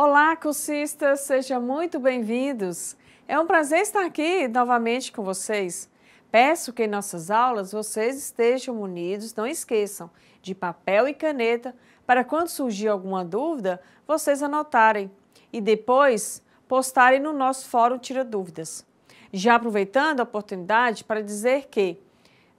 Olá, cursistas, sejam muito bem-vindos. É um prazer estar aqui novamente com vocês. Peço que em nossas aulas vocês estejam munidos, não esqueçam, de papel e caneta para quando surgir alguma dúvida, vocês anotarem e depois postarem no nosso fórum Tira Dúvidas. Já aproveitando a oportunidade para dizer que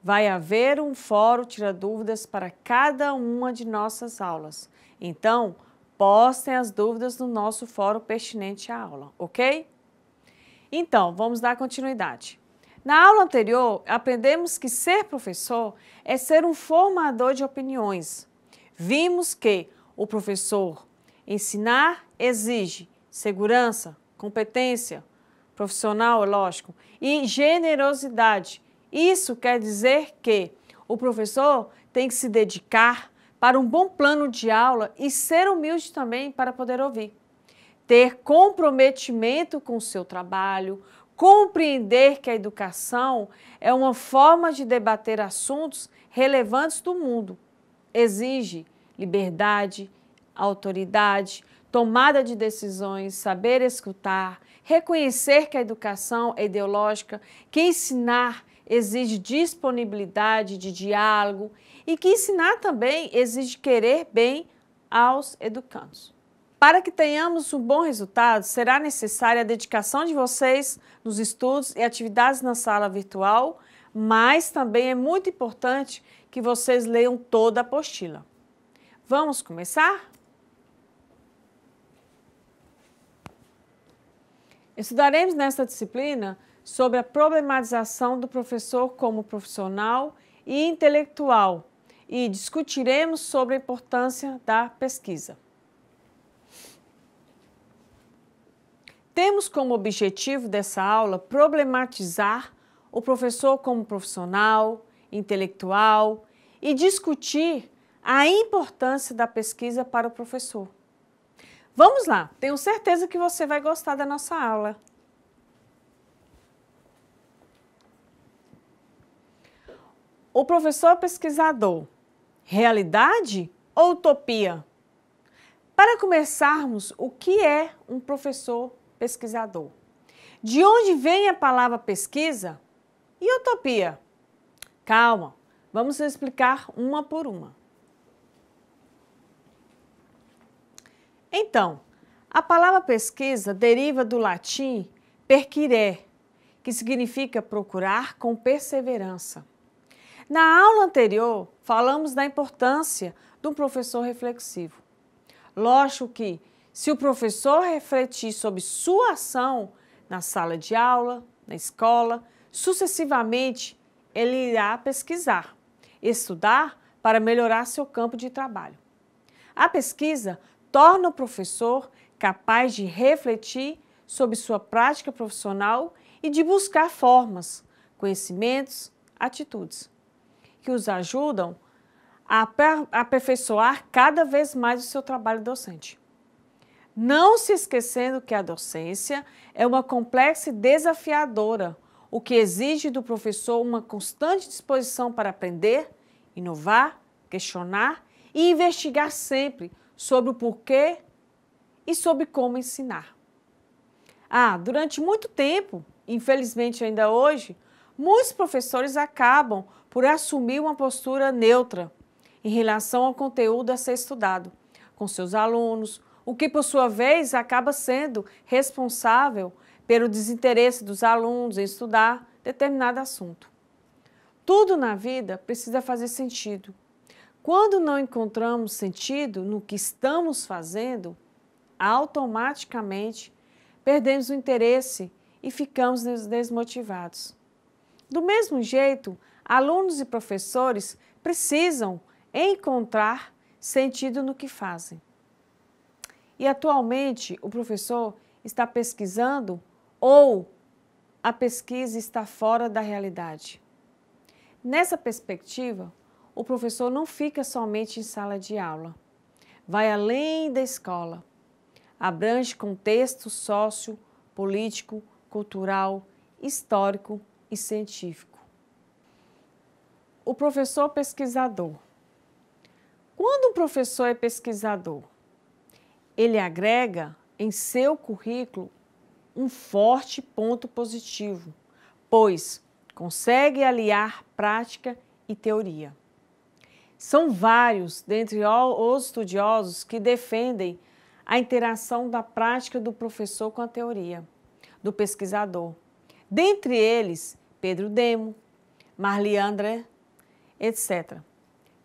vai haver um fórum Tira Dúvidas para cada uma de nossas aulas. Então, postem as dúvidas no nosso fórum pertinente à aula, ok? Então, vamos dar continuidade. Na aula anterior, aprendemos que ser professor é ser um formador de opiniões. Vimos que o professor ensinar exige segurança, competência, profissional, é lógico, e generosidade. Isso quer dizer que o professor tem que se dedicar, para um bom plano de aula e ser humilde também para poder ouvir. Ter comprometimento com o seu trabalho, compreender que a educação é uma forma de debater assuntos relevantes do mundo. Exige liberdade, autoridade, tomada de decisões, saber escutar, reconhecer que a educação é ideológica, que ensinar exige disponibilidade de diálogo e que ensinar também exige querer bem aos educandos. Para que tenhamos um bom resultado, será necessária a dedicação de vocês nos estudos e atividades na sala virtual, mas também é muito importante que vocês leiam toda a apostila. Vamos começar? Estudaremos nesta disciplina sobre a problematização do professor como profissional e intelectual e discutiremos sobre a importância da pesquisa. Temos como objetivo dessa aula problematizar o professor como profissional, intelectual e discutir a importância da pesquisa para o professor. Vamos lá, tenho certeza que você vai gostar da nossa aula. O professor pesquisador, realidade ou utopia? Para começarmos, o que é um professor pesquisador? De onde vem a palavra pesquisa e utopia? Calma, vamos explicar uma por uma. Então, a palavra pesquisa deriva do latim perquiré, que significa procurar com perseverança. Na aula anterior, falamos da importância de um professor reflexivo. Lógico que, se o professor refletir sobre sua ação na sala de aula, na escola, sucessivamente, ele irá pesquisar, estudar para melhorar seu campo de trabalho. A pesquisa torna o professor capaz de refletir sobre sua prática profissional e de buscar formas, conhecimentos, atitudes que os ajudam a aperfeiçoar cada vez mais o seu trabalho docente. Não se esquecendo que a docência é uma complexa e desafiadora, o que exige do professor uma constante disposição para aprender, inovar, questionar e investigar sempre sobre o porquê e sobre como ensinar. Ah, durante muito tempo, infelizmente ainda hoje, muitos professores acabam por assumir uma postura neutra em relação ao conteúdo a ser estudado com seus alunos, o que, por sua vez, acaba sendo responsável pelo desinteresse dos alunos em estudar determinado assunto. Tudo na vida precisa fazer sentido. Quando não encontramos sentido no que estamos fazendo, automaticamente perdemos o interesse e ficamos desmotivados. Do mesmo jeito, alunos e professores precisam encontrar sentido no que fazem. E atualmente o professor está pesquisando ou a pesquisa está fora da realidade. Nessa perspectiva, o professor não fica somente em sala de aula, vai além da escola, abrange contexto sócio, político, cultural, histórico e científico o professor pesquisador. Quando um professor é pesquisador, ele agrega em seu currículo um forte ponto positivo, pois consegue aliar prática e teoria. São vários, dentre os estudiosos, que defendem a interação da prática do professor com a teoria, do pesquisador. Dentre eles, Pedro Demo, Marli André, etc.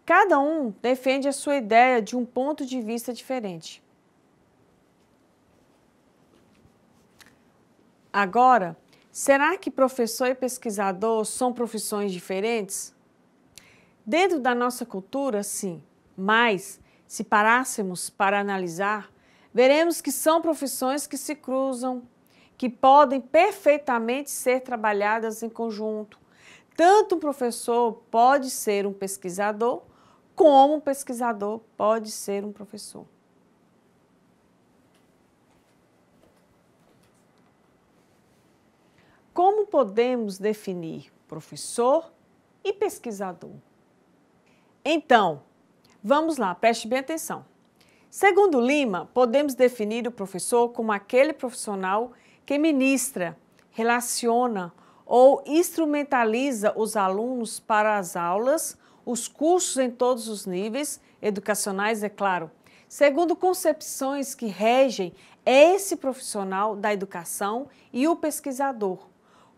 Cada um defende a sua ideia de um ponto de vista diferente. Agora, será que professor e pesquisador são profissões diferentes? Dentro da nossa cultura, sim, mas se parássemos para analisar, veremos que são profissões que se cruzam, que podem perfeitamente ser trabalhadas em conjunto, tanto um professor pode ser um pesquisador, como um pesquisador pode ser um professor. Como podemos definir professor e pesquisador? Então, vamos lá, preste bem atenção. Segundo Lima, podemos definir o professor como aquele profissional que ministra, relaciona ou instrumentaliza os alunos para as aulas, os cursos em todos os níveis, educacionais, é claro, segundo concepções que regem esse profissional da educação e o pesquisador,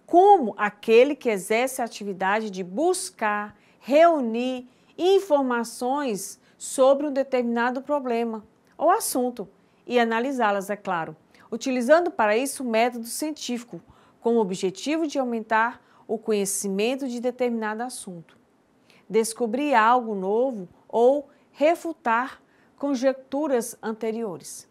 como aquele que exerce a atividade de buscar, reunir informações sobre um determinado problema ou assunto e analisá-las, é claro, utilizando para isso o método científico com o objetivo de aumentar o conhecimento de determinado assunto, descobrir algo novo ou refutar conjecturas anteriores.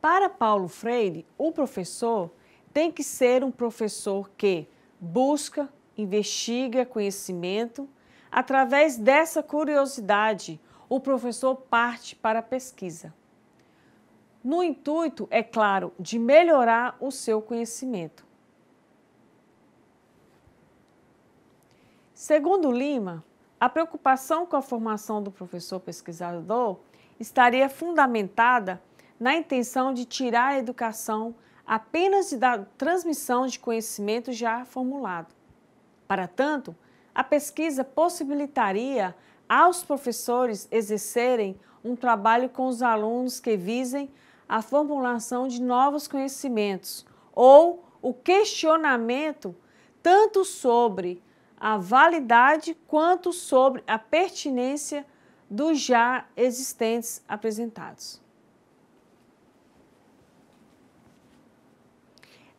Para Paulo Freire, o professor tem que ser um professor que busca, investiga conhecimento. Através dessa curiosidade, o professor parte para a pesquisa no intuito, é claro, de melhorar o seu conhecimento. Segundo Lima, a preocupação com a formação do professor pesquisador estaria fundamentada na intenção de tirar a educação apenas de da transmissão de conhecimento já formulado. Para tanto, a pesquisa possibilitaria aos professores exercerem um trabalho com os alunos que visem a formulação de novos conhecimentos ou o questionamento tanto sobre a validade quanto sobre a pertinência dos já existentes apresentados.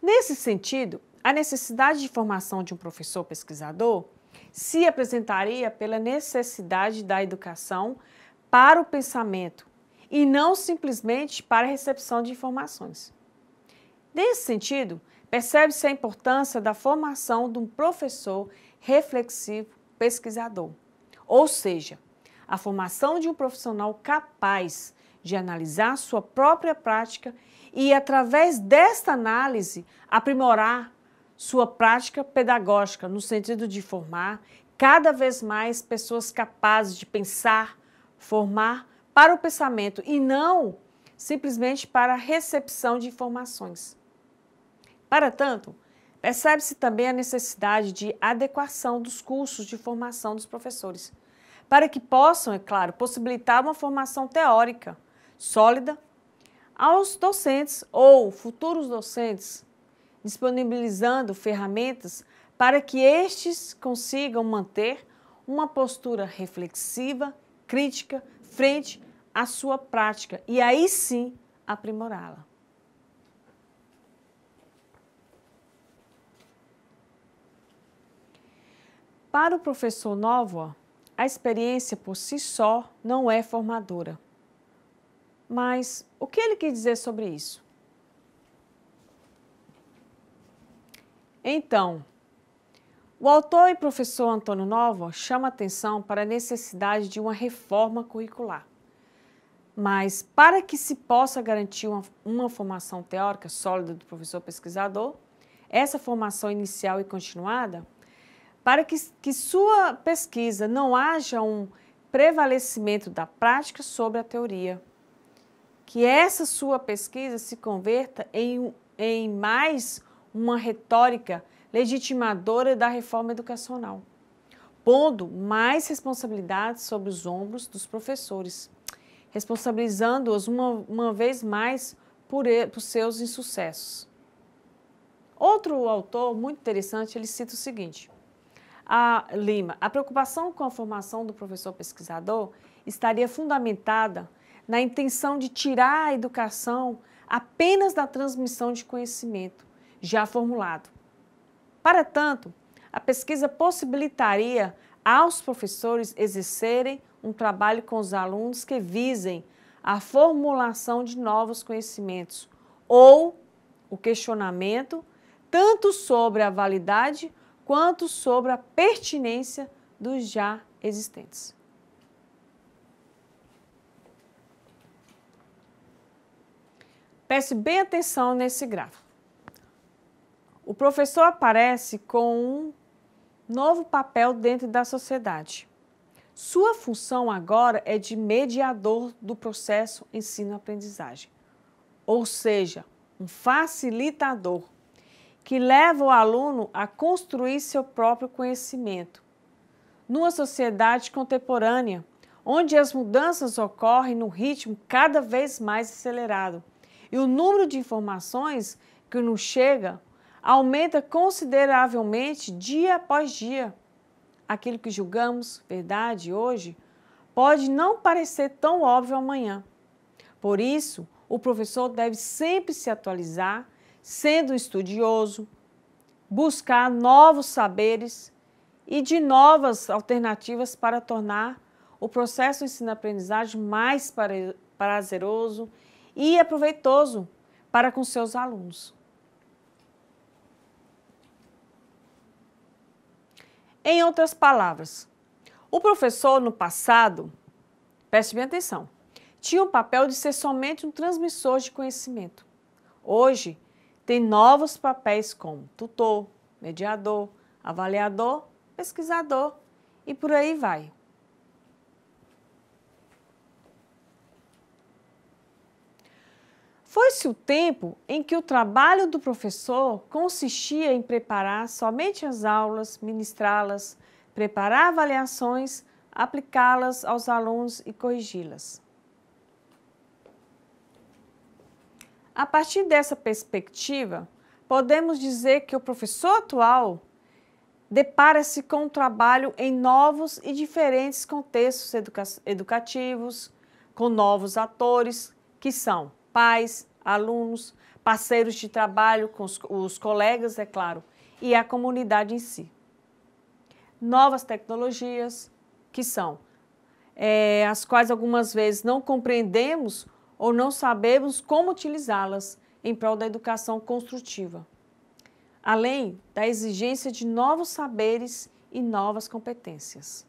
Nesse sentido, a necessidade de formação de um professor pesquisador se apresentaria pela necessidade da educação para o pensamento e não simplesmente para recepção de informações. Nesse sentido, percebe-se a importância da formação de um professor reflexivo pesquisador, ou seja, a formação de um profissional capaz de analisar sua própria prática e, através desta análise, aprimorar sua prática pedagógica, no sentido de formar cada vez mais pessoas capazes de pensar, formar para o pensamento e não simplesmente para a recepção de informações. Para tanto, percebe-se também a necessidade de adequação dos cursos de formação dos professores, para que possam, é claro, possibilitar uma formação teórica sólida aos docentes ou futuros docentes, disponibilizando ferramentas para que estes consigam manter uma postura reflexiva, crítica, frente a sua prática e aí sim aprimorá-la. Para o professor Novoa, a experiência por si só não é formadora. Mas o que ele quer dizer sobre isso? Então, o autor e professor Antônio Novoa chama atenção para a necessidade de uma reforma curricular. Mas para que se possa garantir uma, uma formação teórica sólida do professor pesquisador, essa formação inicial e continuada, para que, que sua pesquisa não haja um prevalecimento da prática sobre a teoria, que essa sua pesquisa se converta em, em mais uma retórica legitimadora da reforma educacional, pondo mais responsabilidades sobre os ombros dos professores responsabilizando-os uma, uma vez mais por, por seus insucessos. Outro autor muito interessante, ele cita o seguinte: a Lima, a preocupação com a formação do professor pesquisador estaria fundamentada na intenção de tirar a educação apenas da transmissão de conhecimento já formulado. Para tanto, a pesquisa possibilitaria aos professores exercerem um trabalho com os alunos que visem a formulação de novos conhecimentos ou o questionamento, tanto sobre a validade quanto sobre a pertinência dos já existentes. Preste bem atenção nesse gráfico. O professor aparece com um novo papel dentro da sociedade. Sua função agora é de mediador do processo ensino-aprendizagem, ou seja, um facilitador que leva o aluno a construir seu próprio conhecimento. Numa sociedade contemporânea, onde as mudanças ocorrem no ritmo cada vez mais acelerado e o número de informações que nos chega aumenta consideravelmente dia após dia aquilo que julgamos verdade hoje pode não parecer tão óbvio amanhã. Por isso, o professor deve sempre se atualizar, sendo estudioso, buscar novos saberes e de novas alternativas para tornar o processo ensino-aprendizagem mais prazeroso e aproveitoso para com seus alunos. Em outras palavras, o professor no passado, preste bem atenção, tinha o papel de ser somente um transmissor de conhecimento. Hoje, tem novos papéis como tutor, mediador, avaliador, pesquisador e por aí vai. Foi-se o tempo em que o trabalho do professor consistia em preparar somente as aulas, ministrá-las, preparar avaliações, aplicá-las aos alunos e corrigi-las. A partir dessa perspectiva, podemos dizer que o professor atual depara-se com um trabalho em novos e diferentes contextos educativos, com novos atores, que são pais, alunos, parceiros de trabalho, com os, os colegas, é claro, e a comunidade em si. Novas tecnologias, que são é, as quais algumas vezes não compreendemos ou não sabemos como utilizá-las em prol da educação construtiva, além da exigência de novos saberes e novas competências.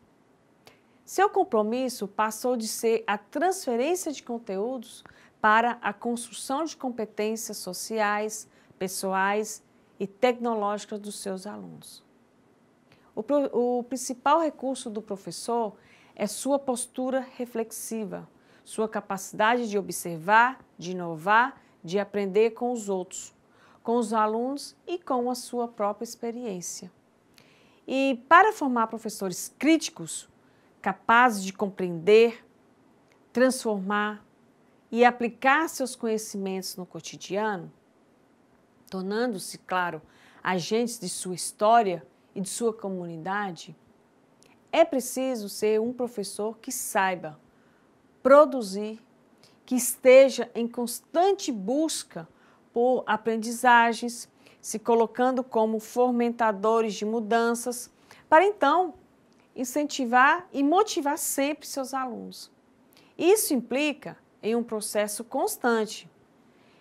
Seu compromisso passou de ser a transferência de conteúdos para a construção de competências sociais, pessoais e tecnológicas dos seus alunos. O, o, principal recurso do professor é sua postura reflexiva, sua capacidade de observar, de inovar, de aprender com os outros, com os alunos e com a sua própria experiência. E para formar professores críticos, capazes de compreender, transformar, e aplicar seus conhecimentos no cotidiano, tornando-se, claro, agentes de sua história e de sua comunidade, é preciso ser um professor que saiba produzir, que esteja em constante busca por aprendizagens, se colocando como fomentadores de mudanças, para então incentivar e motivar sempre seus alunos. Isso implica em um processo constante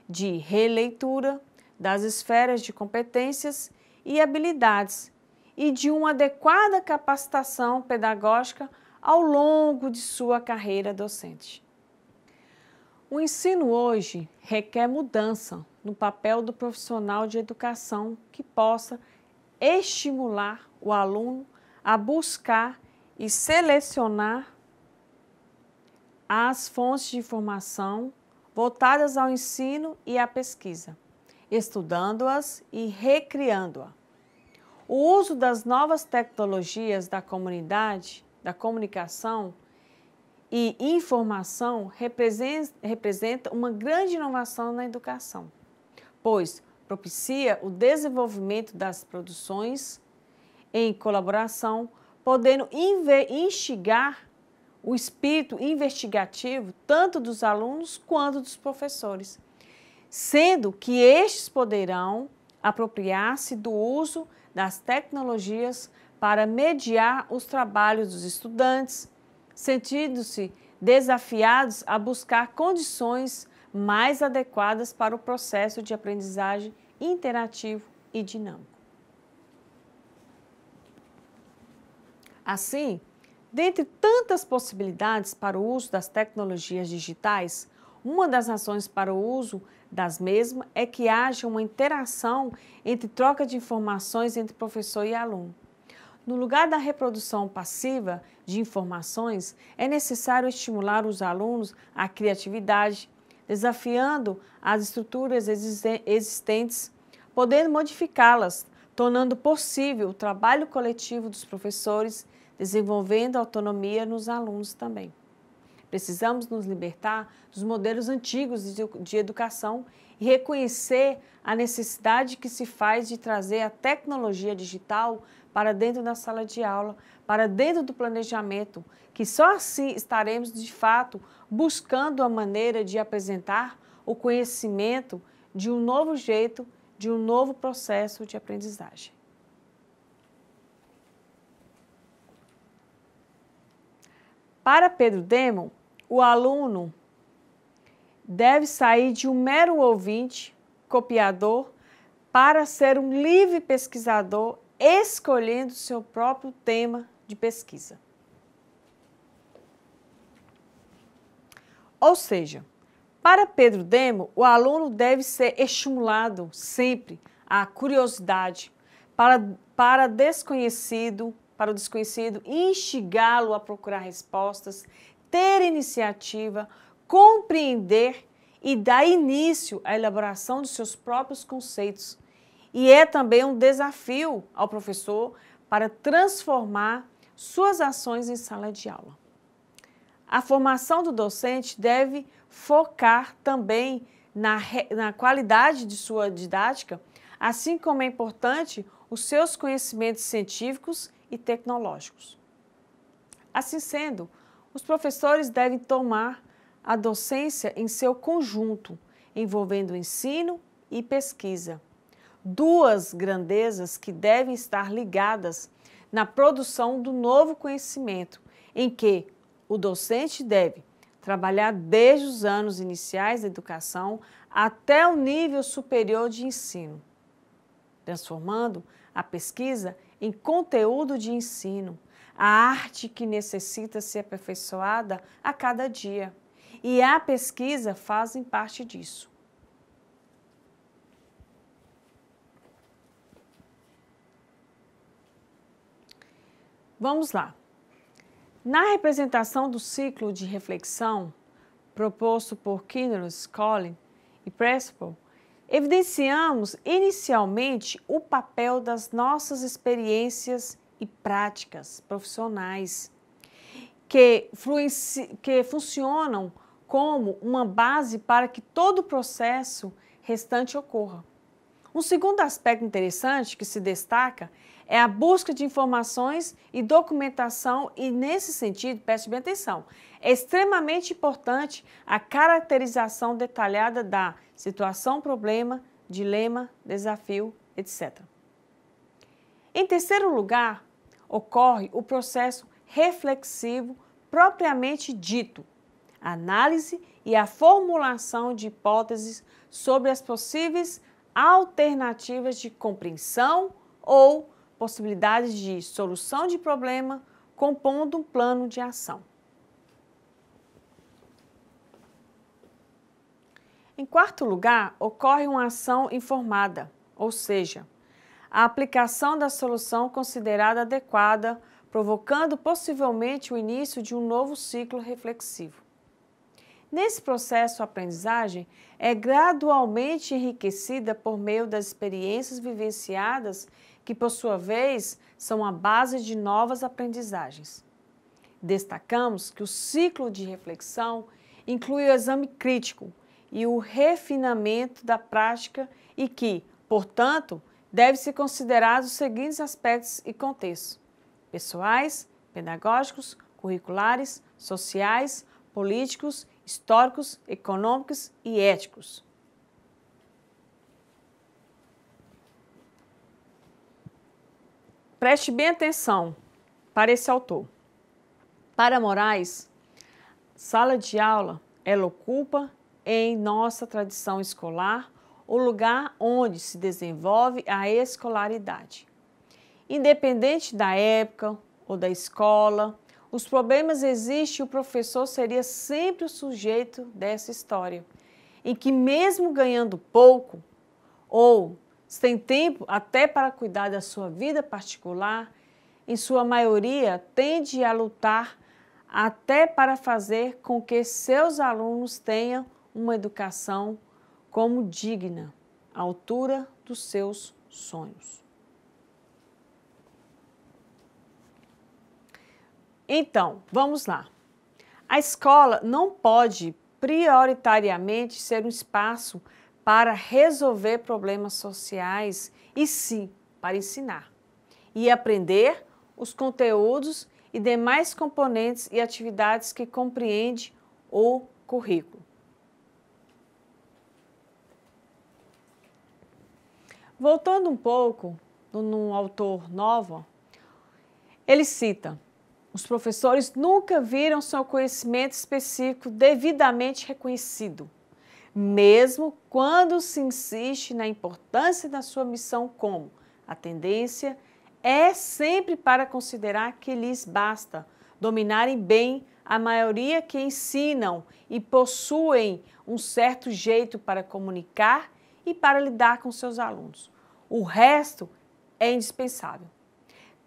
de releitura das esferas de competências e habilidades e de uma adequada capacitação pedagógica ao longo de sua carreira docente. O ensino hoje requer mudança no papel do profissional de educação que possa estimular o aluno a buscar e selecionar às fontes de informação voltadas ao ensino e à pesquisa, estudando-as e recriando-a. O uso das novas tecnologias da comunidade, da comunicação e informação representa uma grande inovação na educação, pois propicia o desenvolvimento das produções em colaboração, podendo instigar o espírito investigativo tanto dos alunos quanto dos professores, sendo que estes poderão apropriar-se do uso das tecnologias para mediar os trabalhos dos estudantes, sentindo-se desafiados a buscar condições mais adequadas para o processo de aprendizagem interativo e dinâmico. Assim, Dentre tantas possibilidades para o uso das tecnologias digitais, uma das razões para o uso das mesmas é que haja uma interação entre troca de informações entre professor e aluno. No lugar da reprodução passiva de informações, é necessário estimular os alunos à criatividade, desafiando as estruturas existentes, podendo modificá-las, tornando possível o trabalho coletivo dos professores desenvolvendo autonomia nos alunos também. Precisamos nos libertar dos modelos antigos de, educação e reconhecer a necessidade que se faz de trazer a tecnologia digital para dentro da sala de aula, para dentro do planejamento, que só assim estaremos de fato buscando a maneira de apresentar o conhecimento de um novo jeito, de um novo processo de aprendizagem. Para Pedro Demon, o aluno deve sair de um mero ouvinte, copiador, para ser um livre pesquisador, escolhendo seu próprio tema de pesquisa. Ou seja, para Pedro Demo, o aluno deve ser estimulado sempre à curiosidade para, para desconhecido, para o desconhecido, instigá-lo a procurar respostas, ter iniciativa, compreender e dar início à elaboração de seus próprios conceitos. E é também um desafio ao professor para transformar suas ações em sala de aula. A formação do docente deve focar também na, na qualidade de sua didática, assim como é importante os seus conhecimentos científicos e tecnológicos. Assim sendo, os professores devem tomar a docência em seu conjunto, envolvendo ensino e pesquisa. Duas grandezas que devem estar ligadas na produção do novo conhecimento, em que o docente deve trabalhar desde os anos iniciais da educação até o nível superior de ensino, transformando a pesquisa em conteúdo de ensino, a arte que necessita ser aperfeiçoada a cada dia. E a pesquisa fazem parte disso. Vamos lá. Na representação do ciclo de reflexão proposto por Kinross, Collin e Prespo, Evidenciamos inicialmente o papel das nossas experiências e práticas profissionais, que, que funcionam como uma base para que todo o processo restante ocorra. Um segundo aspecto interessante que se destaca é a busca de informações e documentação, e nesse sentido, preste bem atenção, é extremamente importante a caracterização detalhada da situação, problema, dilema, desafio, etc. Em terceiro lugar, ocorre o processo reflexivo propriamente dito, análise e a formulação de hipóteses sobre as possíveis alternativas de compreensão ou possibilidades de solução de problema, compondo um plano de ação. Em quarto lugar, ocorre uma ação informada, ou seja, a aplicação da solução considerada adequada, provocando possivelmente o início de um novo ciclo reflexivo. Nesse processo, a aprendizagem é gradualmente enriquecida por meio das experiências vivenciadas, que, por sua vez, são a base de novas aprendizagens. Destacamos que o ciclo de reflexão inclui o exame crítico, e o refinamento da prática e que, portanto, deve ser considerados os seguintes aspectos e contextos: pessoais, pedagógicos, curriculares, sociais, políticos, históricos, econômicos e éticos. Preste bem atenção para esse autor. Para Moraes, sala de aula ela é ocupa em nossa tradição escolar o lugar onde se desenvolve a escolaridade. Independente da época ou da escola, os problemas existem e o professor seria sempre o sujeito dessa história, em que, mesmo ganhando pouco ou sem tempo até para cuidar da sua vida particular, em sua maioria tende a lutar até para fazer com que seus alunos tenham uma educação como digna, à altura dos seus sonhos. Então, vamos lá. A escola não pode prioritariamente ser um espaço para resolver problemas sociais e sim para ensinar e aprender os conteúdos e demais componentes e atividades que compreende o currículo. Voltando um pouco num autor novo, ele cita: os professores nunca viram seu conhecimento específico devidamente reconhecido, mesmo quando se insiste na importância da sua missão como a tendência é sempre para considerar que lhes basta dominarem bem a maioria que ensinam e possuem um certo jeito para comunicar e para lidar com seus alunos. O resto é indispensável.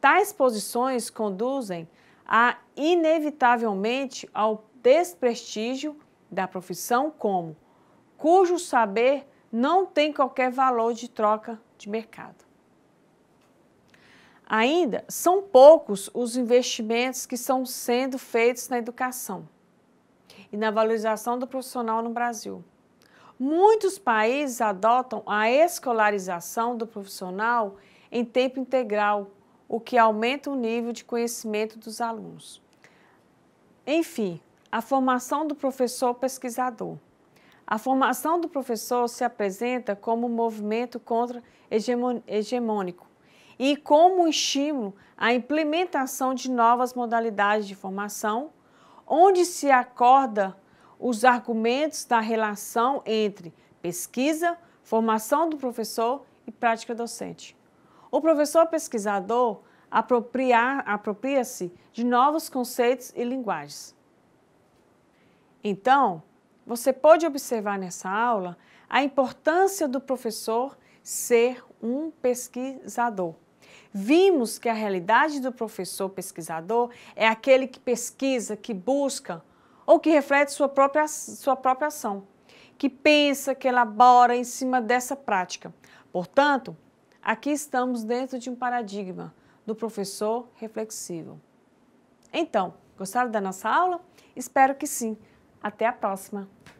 Tais posições conduzem a, inevitavelmente ao desprestígio da profissão como cujo saber não tem qualquer valor de troca de mercado. Ainda são poucos os investimentos que estão sendo feitos na educação e na valorização do profissional no Brasil. Muitos países adotam a escolarização do profissional em tempo integral, o que aumenta o nível de conhecimento dos alunos. Enfim, a formação do professor pesquisador. A formação do professor se apresenta como um movimento contra hegemônico e como um estímulo à implementação de novas modalidades de formação, onde se acorda os argumentos da relação entre pesquisa, formação do professor e prática docente. O professor pesquisador apropria-se de novos conceitos e linguagens. Então, você pode observar nessa aula a importância do professor ser um pesquisador. Vimos que a realidade do professor pesquisador é aquele que pesquisa, que busca ou que reflete sua própria, sua própria ação, que pensa, que elabora em cima dessa prática. Portanto, aqui estamos dentro de um paradigma do professor reflexivo. Então, gostaram da nossa aula? Espero que sim. Até a próxima!